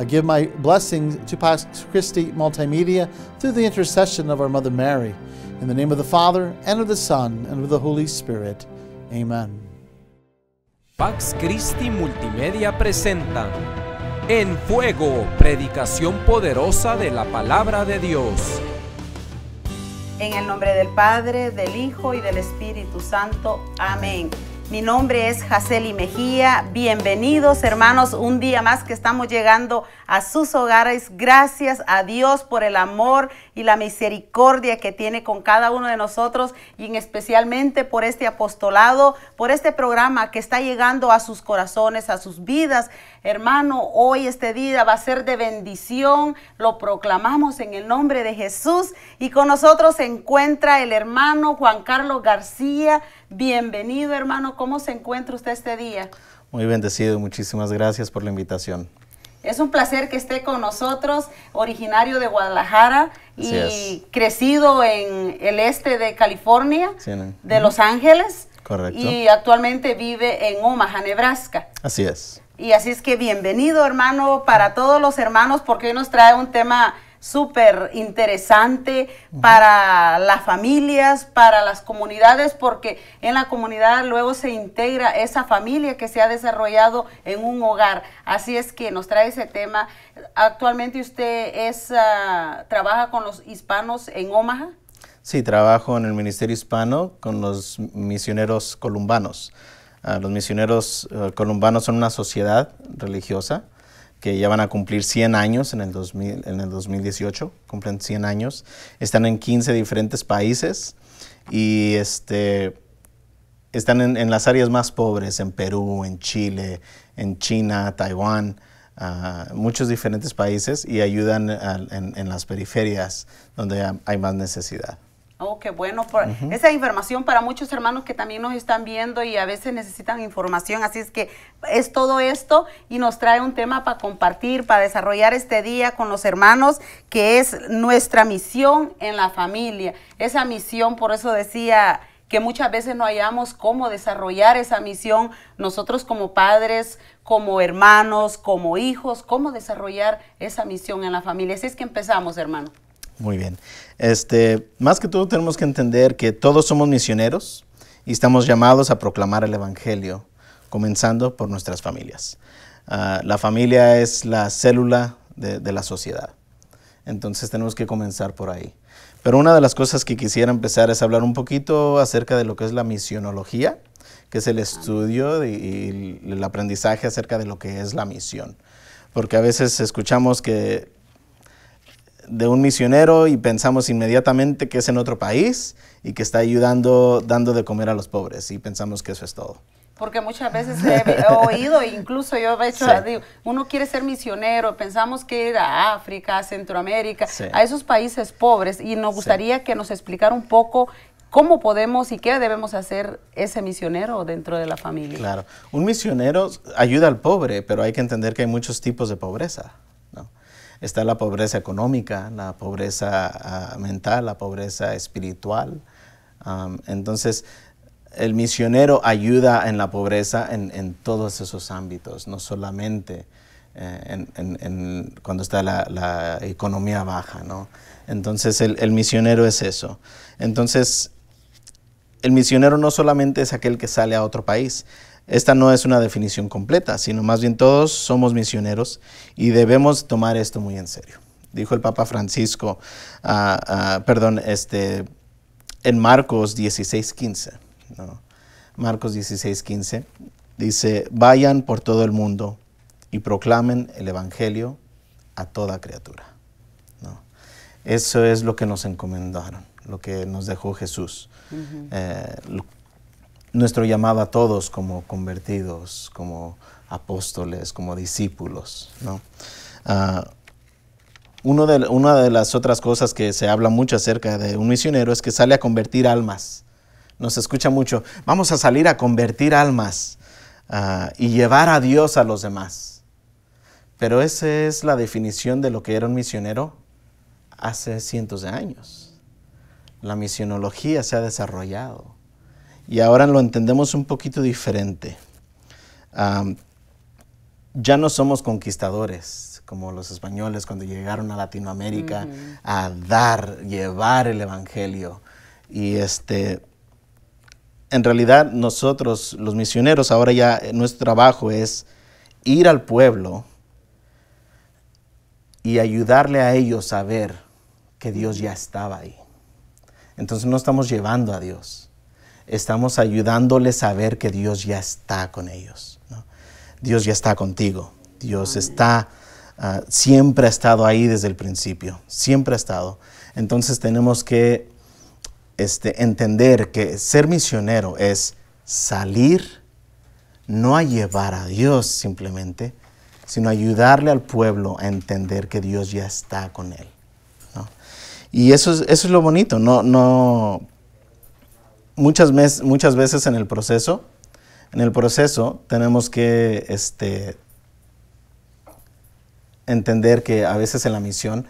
I give my blessings to Pax Christi Multimedia through the intercession of our Mother Mary. In the name of the Father, and of the Son, and of the Holy Spirit. Amen. Pax Christi Multimedia presenta En Fuego, predicación poderosa de la palabra de Dios. En el nombre del Padre, del Hijo y del Espíritu Santo. Amén. Mi nombre es Jaceli Mejía. Bienvenidos hermanos, un día más que estamos llegando a sus hogares. Gracias a Dios por el amor y la misericordia que tiene con cada uno de nosotros y en especialmente por este apostolado, por este programa que está llegando a sus corazones, a sus vidas. Hermano, hoy este día va a ser de bendición. Lo proclamamos en el nombre de Jesús y con nosotros se encuentra el hermano Juan Carlos García Bienvenido, hermano. ¿Cómo se encuentra usted este día? Muy bendecido. Muchísimas gracias por la invitación. Es un placer que esté con nosotros, originario de Guadalajara y crecido en el este de California, de Los Ángeles. Correcto. Y actualmente vive en Omaha, Nebraska. Así es. Y así es que bienvenido, hermano, para todos los hermanos, porque hoy nos trae un tema súper interesante para las familias, para las comunidades, porque en la comunidad luego se integra esa familia que se ha desarrollado en un hogar. Así es que nos trae ese tema. Actualmente usted es, ah, trabaja con los hispanos en Omaha. Sí, trabajo en el Ministerio Hispano con los misioneros columbanos. Ah, los misioneros eh, columbanos son una sociedad religiosa que ya van a cumplir 100 años en el, en el 2018, cumplen 100 años. Están en 15 diferentes países y este, están en, en las áreas más pobres, en Perú, en Chile, en China, Taiwán, ah, muchos diferentes países y ayudan en las periferias donde hay más necesidad. Oh, qué bueno. Esa información para muchos hermanos que también nos están viendo y a veces necesitan información. Así es que es todo esto y nos trae un tema para compartir, para desarrollar este día con los hermanos, que es nuestra misión en la familia. Esa misión, por eso decía que muchas veces no hallamos cómo desarrollar esa misión nosotros como padres, como hermanos, como hijos, cómo desarrollar esa misión en la familia. Así es que empezamos, hermano. Muy bien. Este, más que todo tenemos que entender que todos somos misioneros y estamos llamados a proclamar el Evangelio, comenzando por nuestras familias. Ah, la familia es la célula de la sociedad. Entonces tenemos que comenzar por ahí. Pero una de las cosas que quisiera empezar es hablar un poquito acerca de lo que es la misionología, que es el estudio y, el aprendizaje acerca de lo que es la misión. Porque a veces escuchamos que de un misionero y pensamos inmediatamente que es en otro país y que está ayudando, dando de comer a los pobres y pensamos que eso es todo. Porque muchas veces he oído, incluso yo he hecho, uno quiere ser misionero, pensamos que ir a África, a Centroamérica, a esos países pobres y nos gustaría que nos explicara un poco ¿Cómo podemos y qué debemos hacer ese misionero dentro de la familia? Claro, un misionero ayuda al pobre, pero hay que entender que hay muchos tipos de pobreza. Está la pobreza económica, la pobreza ah, mental, la pobreza espiritual. entonces, el misionero ayuda en la pobreza en, todos esos ámbitos, no solamente eh, cuando está la, economía baja. ¿no? Entonces, el, el misionero es eso. Entonces, el misionero no solamente es aquel que sale a otro país, esta no es una definición completa, sino más bien todos somos misioneros y debemos tomar esto muy en serio. Dijo el Papa Francisco, ah, ah, perdón, este, en Marcos 16:15. ¿no? Marcos 16:15 dice, vayan por todo el mundo y proclamen el Evangelio a toda criatura. Eso es lo que nos encomendaron, lo que nos dejó Jesús nuestro llamado a todos como convertidos, como apóstoles, como discípulos. Ah, una de las otras cosas que se habla mucho acerca de un misionero es que sale a convertir almas. Nos escucha mucho, vamos a salir a convertir almas ah, y llevar a Dios a los demás. Pero esa es la definición de lo que era un misionero hace cientos de años. La misionología se ha desarrollado y ahora lo entendemos un poquito diferente. ya no somos conquistadores como los españoles cuando llegaron a Latinoamérica a dar, llevar el Evangelio. Y este, en realidad nosotros, los misioneros, ahora ya eh, nuestro trabajo es ir al pueblo y ayudarle a ellos a ver que Dios ya estaba ahí. Entonces no estamos llevando a Dios, estamos ayudándoles a ver que Dios ya está con ellos. Dios ya está contigo. Dios está, ah, siempre ha estado ahí desde el principio, siempre ha estado. Entonces tenemos que este, entender que ser misionero es salir, no a llevar a Dios simplemente, sino ayudarle al pueblo a entender que Dios ya está con él. Y eso es, eso es lo bonito, no, muchas, muchas veces en el proceso, en el proceso tenemos que este, entender que a veces en la misión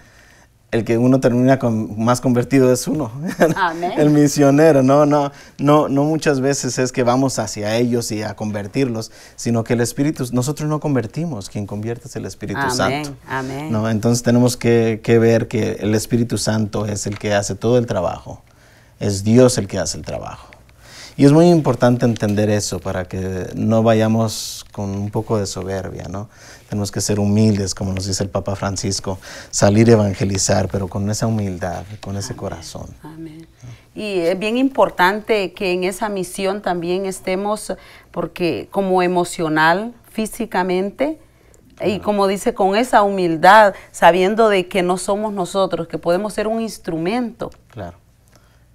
el que uno termina con, más convertido es uno. el misionero, no, no, no, no muchas veces es que vamos hacia ellos y a convertirlos, sino que el Espíritu, nosotros no convertimos, quien convierte es el Espíritu Santo. Entonces tenemos que ver que el Espíritu Santo es el que hace todo el trabajo es Dios el que hace el trabajo. Y es muy importante entender eso para que no vayamos con un poco de soberbia, ¿no? Tenemos que ser humildes, como nos dice el Papa Francisco, salir a evangelizar, pero con esa humildad, con ese corazón. Amén. Y es bien importante que en esa misión también estemos, porque como emocional, físicamente, y como dice, con esa humildad, sabiendo de que no somos nosotros, que podemos ser un instrumento. Claro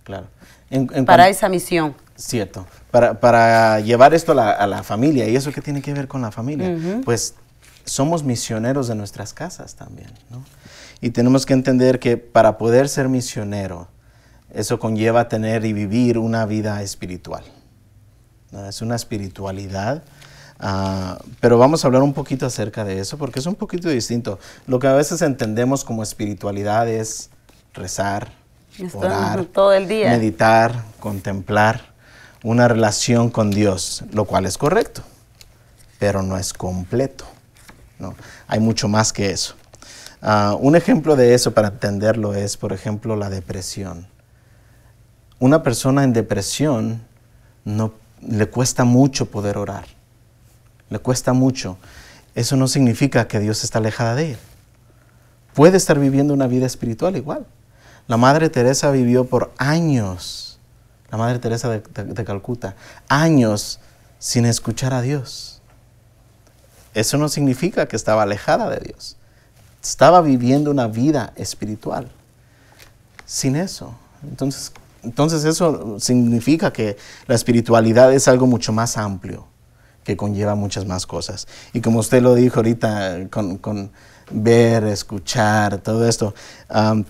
Claro. para esa misión. Cierto. Para, llevar esto a la, familia. ¿Y eso qué tiene que ver con la familia? Pues somos misioneros de nuestras casas también, ¿no? Y tenemos que entender que para poder ser misionero, eso conlleva tener y vivir una vida espiritual. Es una espiritualidad. Ah, pero vamos a hablar un poquito acerca de eso porque es un poquito distinto. Lo que a veces entendemos como espiritualidad es rezar, orar, todo el día. meditar, contemplar, una relación con Dios, lo cual es correcto, pero no es completo. ¿no? Hay mucho más que eso. Ah, un ejemplo de eso para entenderlo es, por ejemplo, la depresión. Una persona en depresión no le cuesta mucho poder orar. Le cuesta mucho. Eso no significa que Dios está alejada de él. Puede estar viviendo una vida espiritual igual. La Madre Teresa vivió por años, la Madre Teresa de, Calcuta, años sin escuchar a Dios. Eso no significa que estaba alejada de Dios. Estaba viviendo una vida espiritual sin eso. Entonces, entonces eso significa que la espiritualidad es algo mucho más amplio, que conlleva muchas más cosas. Y como usted lo dijo ahorita, con, ver, escuchar, todo esto, um,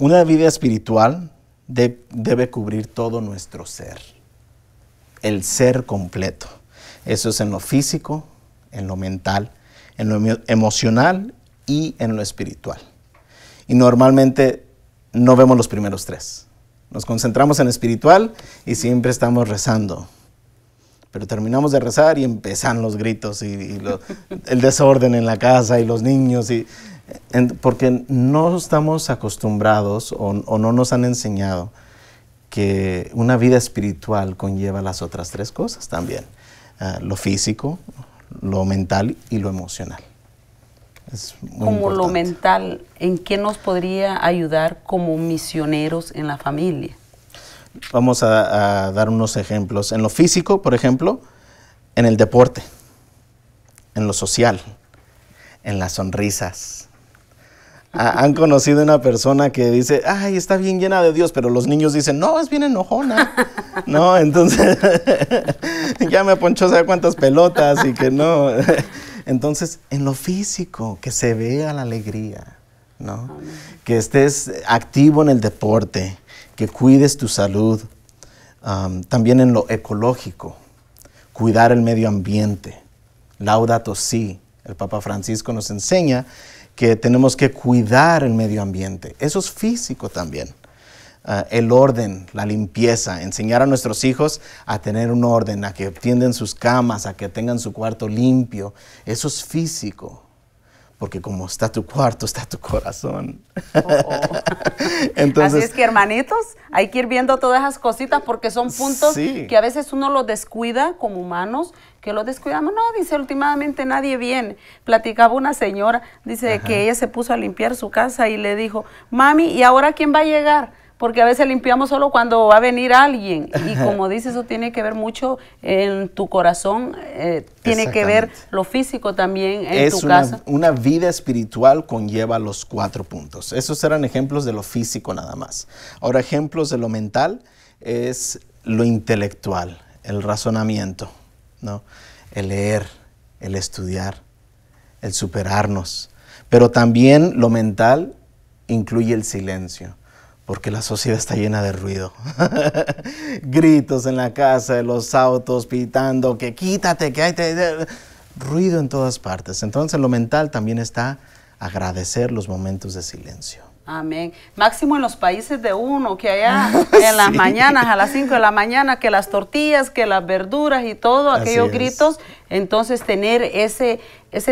una vida espiritual debe cubrir todo nuestro ser, el ser completo. Eso es en lo físico, en lo mental, en lo emocional y en lo espiritual. Y normalmente no vemos los primeros tres. Nos concentramos en espiritual y siempre estamos rezando. Pero terminamos de rezar y empiezan los gritos y, el desorden en la casa y los niños y porque no estamos acostumbrados o, no nos han enseñado que una vida espiritual conlleva las otras tres cosas también, ah, lo físico, lo mental y lo emocional. como lo mental, ¿en qué nos podría ayudar como misioneros en la familia? Vamos a dar unos ejemplos. En lo físico, por ejemplo, en el deporte, en lo social, en las sonrisas, han conocido una persona que dice, ay, está bien llena de Dios, pero los niños dicen, no, es bien enojona. no, entonces ya me ponchó, sabe cuántas pelotas y que no. entonces, en lo físico, que se vea la alegría, ¿no? Que estés activo en el deporte, que cuides tu salud. también en lo ecológico, cuidar el medio ambiente. Laudato si, el Papa Francisco nos enseña que tenemos que cuidar el medio ambiente. Eso es físico también. Ah, el orden, la limpieza, enseñar a nuestros hijos a tener un orden, a que obtiendan sus camas, a que tengan su cuarto limpio. Eso es físico porque como está tu cuarto, está tu corazón. Oh, oh. Entonces, Así es que hermanitos, hay que ir viendo todas esas cositas porque son puntos que a veces uno los descuida como humanos, que los descuidamos. No, dice, últimamente nadie viene. Platicaba una señora, dice que ella se puso a limpiar su casa y le dijo, mami, ¿y ahora quién va a llegar? porque a veces limpiamos solo cuando va a venir alguien. Y como dice eso tiene que ver mucho en tu corazón, eh, tiene que ver lo físico también en es tu una, casa. Una vida espiritual conlleva los cuatro puntos. Esos eran ejemplos de lo físico nada más. Ahora, ejemplos de lo mental es lo intelectual, el razonamiento, el leer, el estudiar, el superarnos. Pero también lo mental incluye el silencio porque la sociedad está llena de ruido. Gritos en la casa, de los autos, pitando, que quítate, que hay... Ruido en todas partes. Entonces lo mental también está agradecer los momentos de silencio. Amén. Máximo en los países de uno, que allá en las mañanas, a las 5 de la mañana, que las tortillas, que las verduras y todo, aquellos gritos. Entonces tener ese,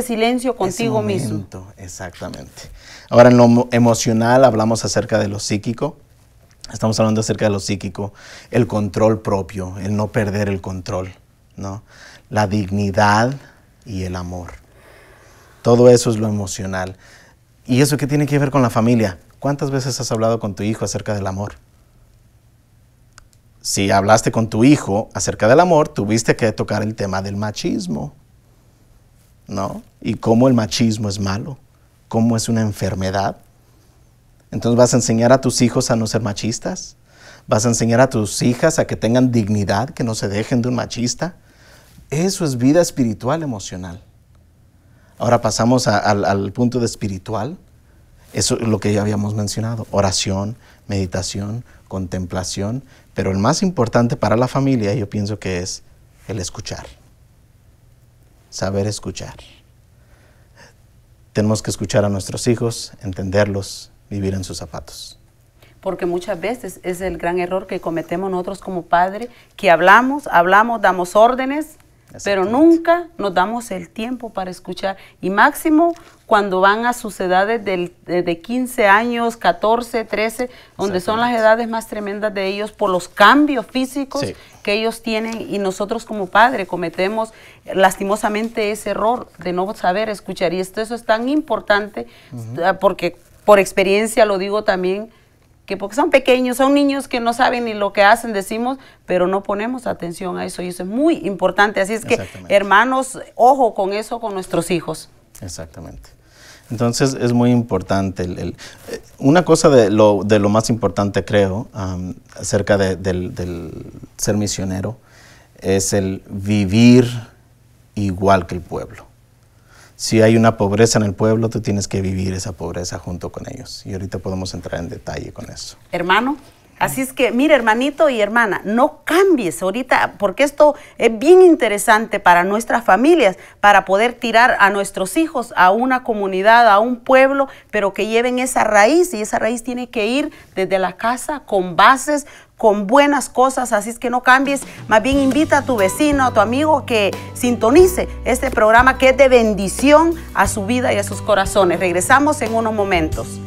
silencio contigo mismo. Exactamente. Ahora en lo emocional hablamos acerca de lo psíquico. Estamos hablando acerca de lo psíquico, el control propio, el no perder el control, ¿no? La dignidad y el amor. Todo eso es lo emocional. ¿Y eso qué tiene que ver con la familia? ¿Cuántas veces has hablado con tu hijo acerca del amor? Si hablaste con tu hijo acerca del amor, tuviste que tocar el tema del machismo, ¿no? Y cómo el machismo es malo cómo es una enfermedad. Entonces vas a enseñar a tus hijos a no ser machistas. Vas a enseñar a tus hijas a que tengan dignidad, que no se dejen de un machista. Eso es vida espiritual emocional. Ahora pasamos al punto de espiritual. Eso es lo que ya habíamos mencionado. Oración, meditación, contemplación. Pero el más importante para la familia yo pienso que es el escuchar. Saber escuchar. Tenemos que escuchar a nuestros hijos, entenderlos, vivir en sus zapatos. Porque muchas veces es el gran error que cometemos nosotros como padres, que hablamos, hablamos, damos órdenes, pero nunca nos damos el tiempo para escuchar. Y máximo cuando van a sus edades de 15 años, 14, 13, donde son las edades más tremendas de ellos por los cambios físicos que ellos tienen. Y nosotros como padre cometemos lastimosamente ese error de no saber escuchar. Y esto, eso es tan importante ah, porque por experiencia lo digo también que porque son pequeños, son niños que no saben ni lo que hacen, decimos, pero no ponemos atención a eso y eso es muy importante. Así es que, hermanos, ojo con eso, con nuestros hijos. Exactamente. Entonces es muy importante. Eh, una cosa de lo, más importante, creo, acerca del, ser misionero, es el vivir igual que el pueblo si hay una pobreza en el pueblo, tú tienes que vivir esa pobreza junto con ellos. Y ahorita podemos entrar en detalle con eso. Hermano. Así es que, mire, hermanito y hermana, no cambies ahorita, porque esto es bien interesante para nuestras familias, para poder tirar a nuestros hijos a una comunidad, a un pueblo, pero que lleven esa raíz y esa raíz tiene que ir desde la casa con bases, con buenas cosas, así es que no cambies, más bien invita a tu vecino, a tu amigo que sintonice este programa que es de bendición a su vida y a sus corazones. Regresamos en unos momentos.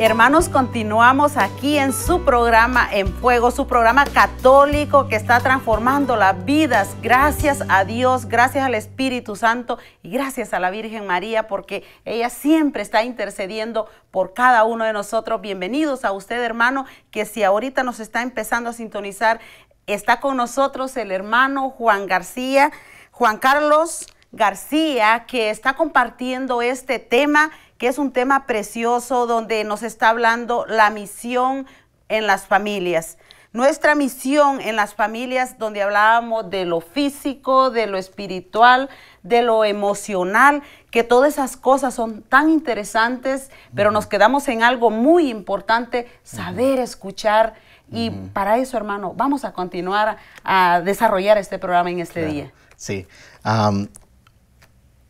Hermanos, continuamos aquí en su programa En Fuego, su programa católico que está transformando las vidas. Gracias a Dios, gracias al Espíritu Santo y gracias a la Virgen María porque ella siempre está intercediendo por cada uno de nosotros. Bienvenidos a usted, hermano, que si ahorita nos está empezando a sintonizar, está con nosotros el hermano Juan García, Juan Carlos García, que está compartiendo este tema que es un tema precioso donde nos está hablando la misión en las familias. Nuestra misión en las familias donde hablábamos de lo físico, de lo espiritual, de lo emocional, que todas esas cosas son tan interesantes, pero nos quedamos en algo muy importante, saber escuchar. Y para eso, hermano, vamos a continuar a, desarrollar este programa en este día. Sí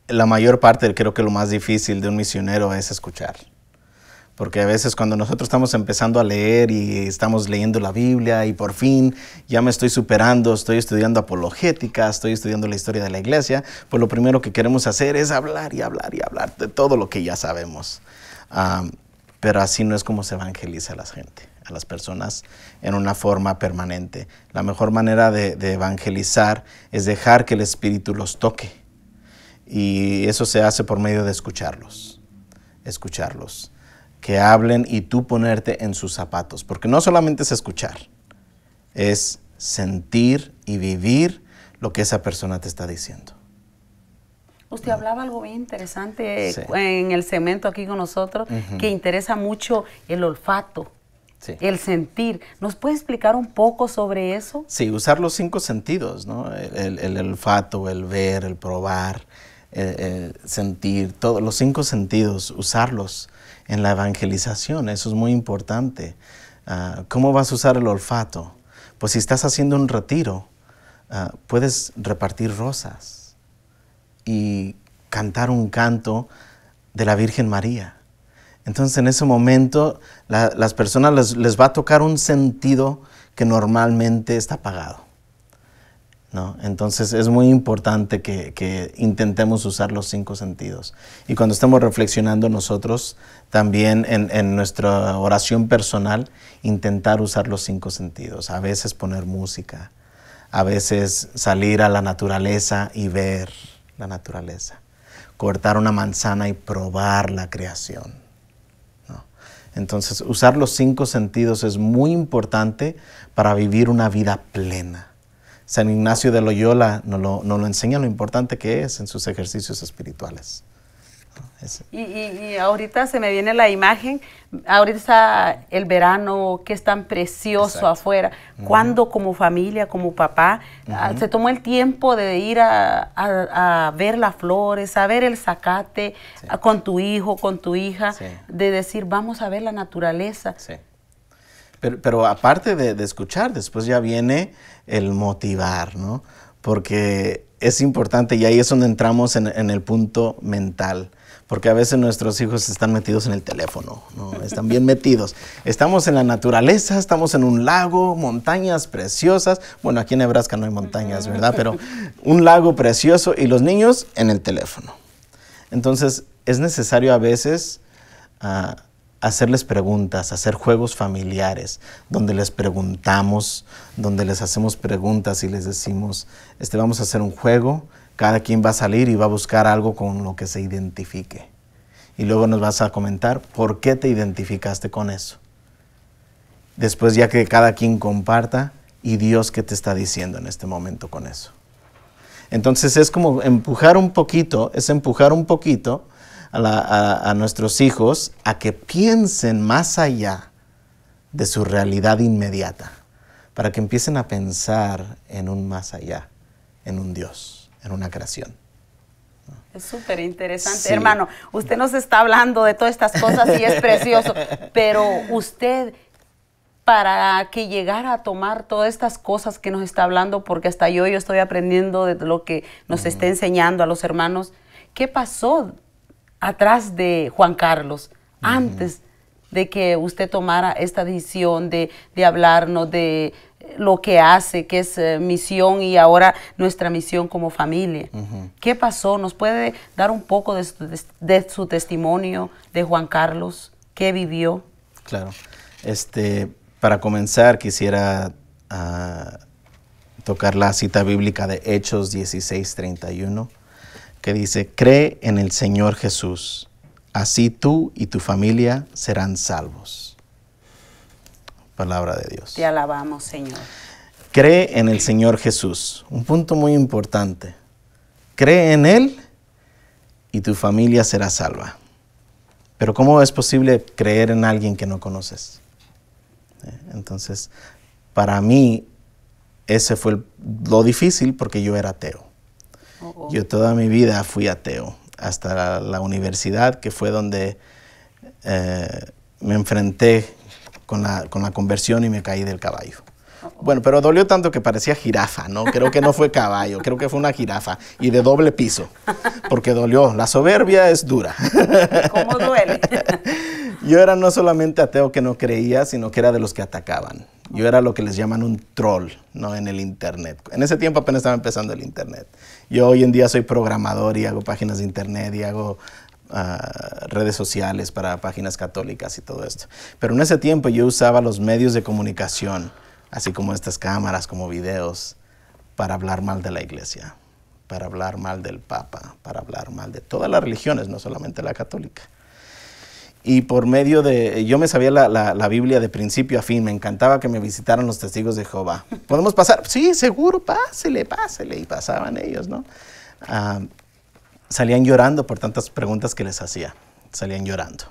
la mayor parte, creo que lo más difícil de un misionero es escuchar. Porque a veces cuando nosotros estamos empezando a leer y estamos leyendo la Biblia y por fin ya me estoy superando, estoy estudiando apologética, estoy estudiando la historia de la iglesia, pues lo primero que queremos hacer es hablar y hablar y hablar de todo lo que ya sabemos. pero así no es como se evangeliza a la gente, a las personas en una forma permanente. La mejor manera de evangelizar es dejar que el Espíritu los toque y eso se hace por medio de escucharlos, escucharlos, que hablen y tú ponerte en sus zapatos, porque no solamente es escuchar, es sentir y vivir lo que esa persona te está diciendo. Usted hablaba algo bien interesante en el cemento aquí con nosotros, que interesa mucho el olfato, el sentir. ¿Nos puede explicar un poco sobre eso? Sí, usar los cinco sentidos, ¿no? el olfato, el ver, el probar, eh, eh, sentir, todos los cinco sentidos, usarlos en la evangelización, eso es muy importante. Ah, ¿Cómo vas a usar el olfato? Pues si estás haciendo un retiro, ah, puedes repartir rosas y cantar un canto de la Virgen María. Entonces en ese momento las personas les va a tocar un sentido que normalmente está apagado. Entonces es muy importante que, intentemos usar los cinco sentidos. Y cuando estemos reflexionando nosotros, también en, nuestra oración personal, intentar usar los cinco sentidos. A veces poner música, a veces salir a la naturaleza y ver la naturaleza. Cortar una manzana y probar la creación. Entonces usar los cinco sentidos es muy importante para vivir una vida plena San Ignacio de Loyola nos lo, lo enseña lo importante que es en sus ejercicios espirituales. Y, ahorita se me viene la imagen, ahorita está el verano, que es tan precioso afuera. Cuando como familia, como papá, ah, se tomó el tiempo de ir a, ver las flores, a ver el zacate ah, con tu hijo, con tu hija, de decir, vamos a ver la naturaleza. Sí. Pero, aparte de, escuchar, después ya viene el motivar, ¿no? Porque es importante y ahí es donde entramos en, el punto mental porque a veces nuestros hijos están metidos en el teléfono, ¿no? están bien metidos. Estamos en la naturaleza, estamos en un lago, montañas preciosas. Bueno, aquí en Nebraska no hay montañas, ¿verdad? Pero un lago precioso y los niños en el teléfono. Entonces, es necesario a veces ah, hacerles preguntas, hacer juegos familiares, donde les preguntamos, donde les hacemos preguntas y les decimos, este, vamos a hacer un juego, cada quien va a salir y va a buscar algo con lo que se identifique. Y luego nos vas a comentar por qué te identificaste con eso. Después ya que cada quien comparta y Dios qué te está diciendo en este momento con eso. Entonces es como empujar un poquito, es empujar un poquito a, nuestros hijos a que piensen más allá de su realidad inmediata, para que empiecen a pensar en un más allá, en un Dios, en una creación. Es súper interesante. Hermano, usted nos está hablando de todas estas cosas y es precioso, pero usted, para que llegara a tomar todas estas cosas que nos está hablando, porque hasta yo, yo estoy aprendiendo de lo que nos está enseñando a los hermanos, ¿qué pasó atrás de Juan Carlos, antes de que usted tomara esta decisión de, hablarnos de eh, lo que hace, que es eh, misión y ahora nuestra misión como familia. ¿Qué pasó? ¿Nos puede dar un poco de su, testimonio de Juan Carlos? ¿Qué vivió? Claro. Este, para comenzar, quisiera ah, tocar la cita bíblica de Hechos 16:31, que dice, cree en el Señor Jesús, así tú y tu familia serán salvos. Palabra de Dios. Te alabamos, Señor. Cree en el Señor Jesús. Un punto muy importante. Cree en Él y tu familia será salva. Pero ¿cómo es posible creer en alguien que no conoces? Eh, entonces, para mí, ese fue lo difícil porque yo era ateo. Oh, oh. Yo toda mi vida fui ateo, hasta la, universidad, que fue donde eh, me enfrenté con la, con la conversión y me caí del caballo. Bueno, pero dolió tanto que parecía jirafa, ¿no? Creo que no fue caballo, creo que fue una jirafa y de doble piso, porque dolió. La soberbia es dura. ¿Cómo duele? Yo era no solamente ateo que no creía, sino que era de los que atacaban. Yo era lo que les llaman un troll, ¿no? En el Internet. En ese tiempo apenas estaba empezando el Internet. Yo hoy en día soy programador y hago páginas de Internet y hago ah, redes sociales para páginas católicas y todo esto. Pero en ese tiempo yo usaba los medios de comunicación así como estas cámaras, como videos, para hablar mal de la iglesia, para hablar mal del Papa, para hablar mal de todas las religiones, no solamente la católica. Y por medio de, yo me sabía la, la, Biblia de principio a fin, me encantaba que me visitaran los testigos de Jehová. ¿Podemos pasar? Sí, seguro, pásele, pásele. Y pasaban ellos, ¿no? Ah, salían llorando por tantas preguntas que les hacía, salían llorando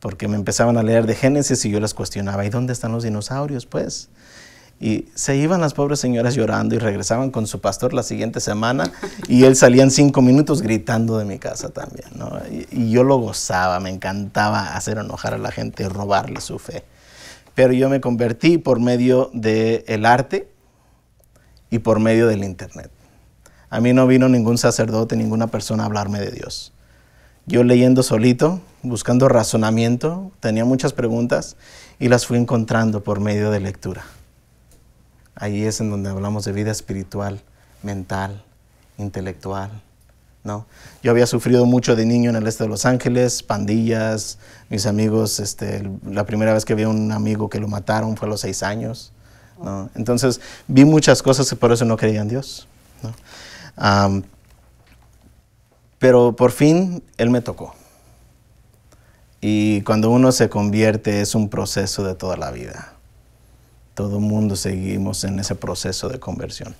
porque me empezaban a leer de Génesis y yo les cuestionaba, ¿y dónde están los dinosaurios, pues? Y se iban las pobres señoras llorando y regresaban con su pastor la siguiente semana y él salía en cinco minutos gritando de mi casa también. Y, yo lo gozaba, me encantaba hacer enojar a la gente y robarle su fe. Pero yo me convertí por medio del arte y por medio del internet. A mí no vino ningún sacerdote, ninguna persona a hablarme de Dios. Yo leyendo solito, buscando razonamiento, tenía muchas preguntas y las fui encontrando por medio de lectura. Ahí es en donde hablamos de vida espiritual, mental, intelectual. ¿no? Yo había sufrido mucho de niño en el este de Los Ángeles, pandillas, mis amigos, este, la primera vez que vi a un amigo que lo mataron fue a los seis años. Entonces vi muchas cosas y por eso no creía en Dios. pero por fin Él me tocó. Y cuando uno se convierte es un proceso de toda la vida. Todo el mundo seguimos en ese proceso de conversión.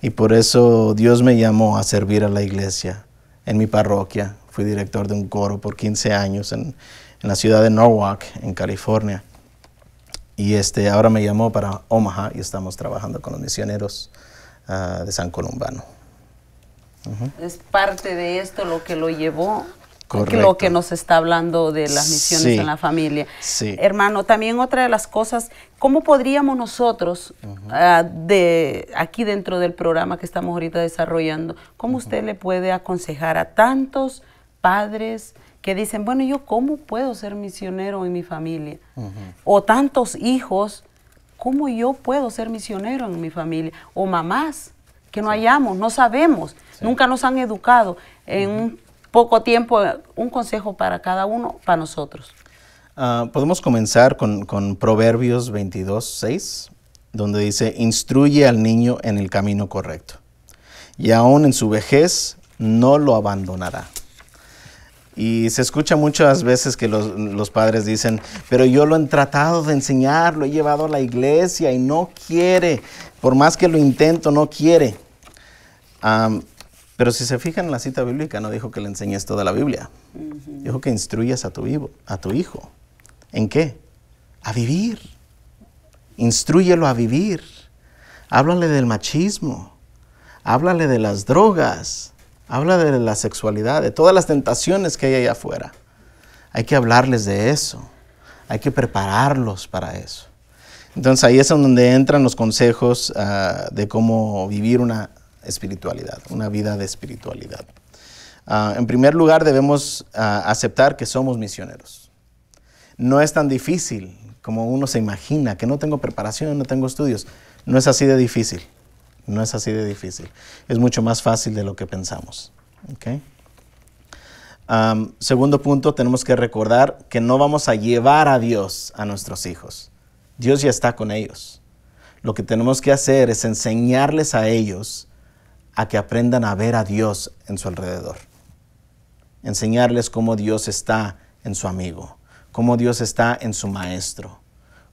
Y por eso Dios me llamó a servir a la iglesia en mi parroquia. Fui director de un coro por 15 años en, la ciudad de Norwalk, en California. Y este, ahora me llamó para Omaha y estamos trabajando con los misioneros ah, de San Columbano. Es parte de esto lo que lo llevó lo que nos está hablando de las misiones en la familia. Hermano, también otra de las cosas, ¿cómo podríamos nosotros, ah, de aquí dentro del programa que estamos ahorita desarrollando, cómo usted le puede aconsejar a tantos padres que dicen, bueno, yo cómo puedo ser misionero en mi familia? O tantos hijos, ¿cómo yo puedo ser misionero en mi familia? O mamás que no hayamos, no sabemos, nunca nos han educado en un poco tiempo, un consejo para cada uno, para nosotros. Ah, podemos comenzar con, Proverbios 22, 6, donde dice, instruye al niño en el camino correcto, y aún en su vejez no lo abandonará. Y se escucha muchas veces que los, padres dicen, pero yo lo he tratado de enseñar, lo he llevado a la iglesia y no quiere, por más que lo intento, no quiere. Pero si se fijan en la cita bíblica, no dijo que le enseñes toda la Biblia. Dijo que instruyas a tu, hijo, a tu hijo. ¿En qué? A vivir. Instruyelo a vivir. Háblale del machismo. Háblale de las drogas. Háblale de la sexualidad, de todas las tentaciones que hay allá afuera. Hay que hablarles de eso. Hay que prepararlos para eso. Entonces ahí es donde entran los consejos ah, de cómo vivir una espiritualidad, una vida de espiritualidad. Ah, en primer lugar, debemos ah, aceptar que somos misioneros. No es tan difícil como uno se imagina, que no tengo preparación, no tengo estudios. No es así de difícil. No es así de difícil. Es mucho más fácil de lo que pensamos. segundo punto, tenemos que recordar que no vamos a llevar a Dios a nuestros hijos. Dios ya está con ellos. Lo que tenemos que hacer es enseñarles a ellos a que aprendan a ver a Dios en su alrededor. Enseñarles cómo Dios está en su amigo, cómo Dios está en su maestro,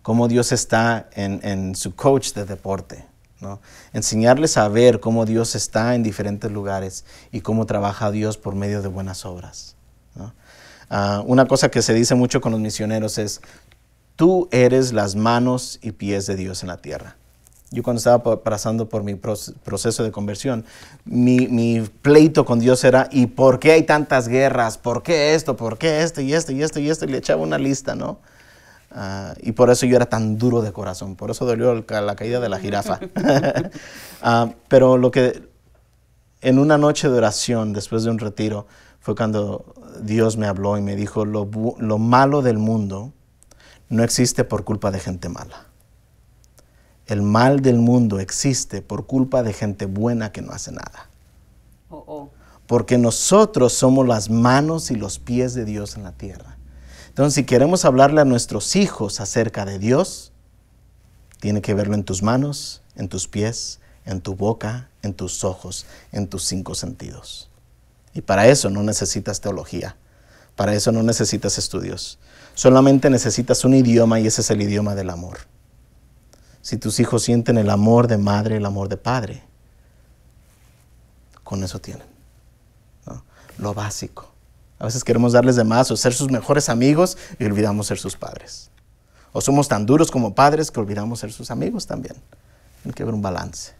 cómo Dios está en, su coach de deporte. ¿no? Enseñarles a ver cómo Dios está en diferentes lugares y cómo trabaja Dios por medio de buenas obras. Ah, una cosa que se dice mucho con los misioneros es, tú eres las manos y pies de Dios en la tierra. Yo cuando estaba pasando por mi proceso de conversión, mi, pleito con Dios era, ¿y por qué hay tantas guerras? ¿Por qué esto? ¿Por qué esto? Y esto, y esto, y esto. Y le echaba una lista, ¿no? Ah, y por eso yo era tan duro de corazón. Por eso dolió la caída de la jirafa. Ah, pero lo que... En una noche de oración, después de un retiro, fue cuando Dios me habló y me dijo, lo malo del mundo no existe por culpa de gente mala. El mal del mundo existe por culpa de gente buena que no hace nada. Oh, oh. Porque nosotros somos las manos y los pies de Dios en la tierra. Entonces, si queremos hablarle a nuestros hijos acerca de Dios, tiene que verlo en tus manos, en tus pies, en tu boca, en tus ojos, en tus cinco sentidos. Y para eso no necesitas teología, para eso no necesitas estudios, solamente necesitas un idioma y ese es el idioma del amor si tus hijos sienten el amor de madre, el amor de padre. Con eso tienen. Lo básico. A veces queremos darles de más o ser sus mejores amigos y olvidamos ser sus padres. O somos tan duros como padres que olvidamos ser sus amigos también. Hay que ver un balance.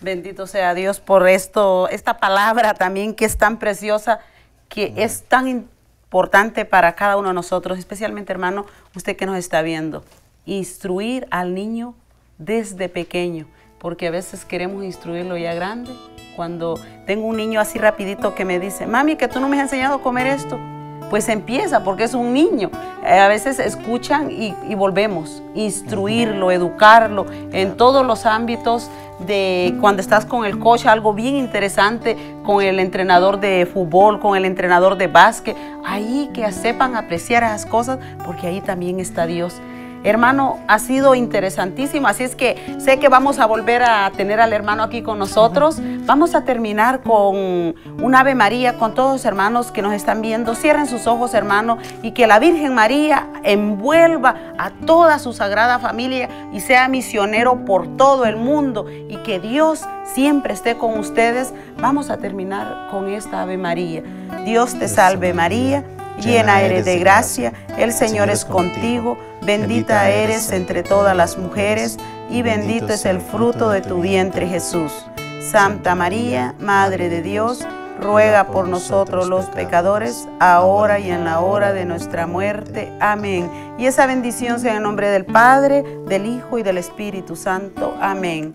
Bendito sea Dios por esto, esta palabra también que es tan preciosa, que es tan importante para cada uno de nosotros, especialmente hermano, usted que nos está viendo instruir al niño desde pequeño, porque a veces queremos instruirlo ya grande. Cuando tengo un niño así rapidito que me dice, mami, que tú no me has enseñado a comer esto, pues empieza porque es un niño. Eh, a veces escuchan y, volvemos, instruirlo, educarlo en todos los ámbitos de cuando estás con el coach, algo bien interesante, con el entrenador de fútbol, con el entrenador de básquet, ahí que sepan apreciar esas cosas porque ahí también está Dios. Hermano, ha sido interesantísimo, así es que sé que vamos a volver a tener al hermano aquí con nosotros. Vamos a terminar con un Ave María, con todos los hermanos que nos están viendo. Cierren sus ojos, hermano, y que la Virgen María envuelva a toda su sagrada familia y sea misionero por todo el mundo y que Dios siempre esté con ustedes. Vamos a terminar con esta Ave María. Dios te salve María, llena eres de gracia, el Señor es contigo Bendita eres entre todas las mujeres, y bendito es el fruto de tu vientre Jesús. Santa María, Madre de Dios, ruega por nosotros los pecadores, ahora y en la hora de nuestra muerte. Amén. Y esa bendición sea en nombre del Padre, del Hijo y del Espíritu Santo. Amén.